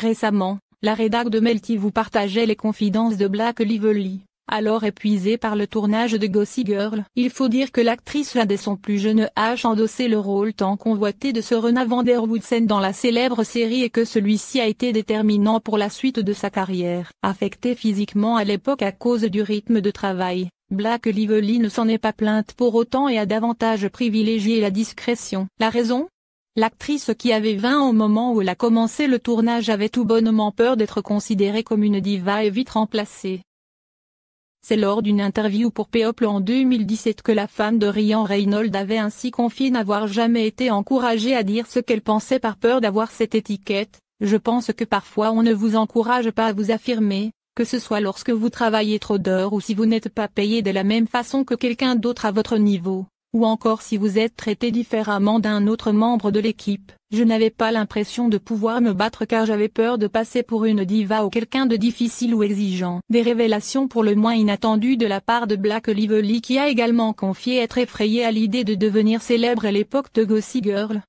Récemment, la rédacte de Melty vous partageait les confidences de Black Lively, alors épuisée par le tournage de Gossip Girl. Il faut dire que l'actrice l'un des son plus jeune âge endossé le rôle tant convoité de Serena Van Der dans la célèbre série et que celui-ci a été déterminant pour la suite de sa carrière. Affectée physiquement à l'époque à cause du rythme de travail, Black Lively ne s'en est pas plainte pour autant et a davantage privilégié la discrétion. La raison L'actrice qui avait 20 au moment où elle a commencé le tournage avait tout bonnement peur d'être considérée comme une diva et vite remplacée. C'est lors d'une interview pour People en 2017 que la femme de Ryan Reynolds avait ainsi confié n'avoir jamais été encouragée à dire ce qu'elle pensait par peur d'avoir cette étiquette. Je pense que parfois on ne vous encourage pas à vous affirmer, que ce soit lorsque vous travaillez trop d'heures ou si vous n'êtes pas payé de la même façon que quelqu'un d'autre à votre niveau. Ou encore si vous êtes traité différemment d'un autre membre de l'équipe. Je n'avais pas l'impression de pouvoir me battre car j'avais peur de passer pour une diva ou quelqu'un de difficile ou exigeant. Des révélations pour le moins inattendues de la part de Black Lively qui a également confié être effrayé à l'idée de devenir célèbre à l'époque de Gossip Girl.